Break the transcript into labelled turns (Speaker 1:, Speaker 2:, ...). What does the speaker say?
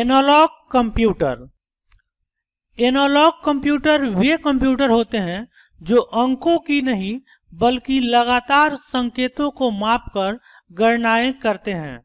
Speaker 1: analogue computer analogue computer वे computer होते हैं जो अंकों की नहीं बल्कि लगातार संकेतों को मापकर गणनाएं करते हैं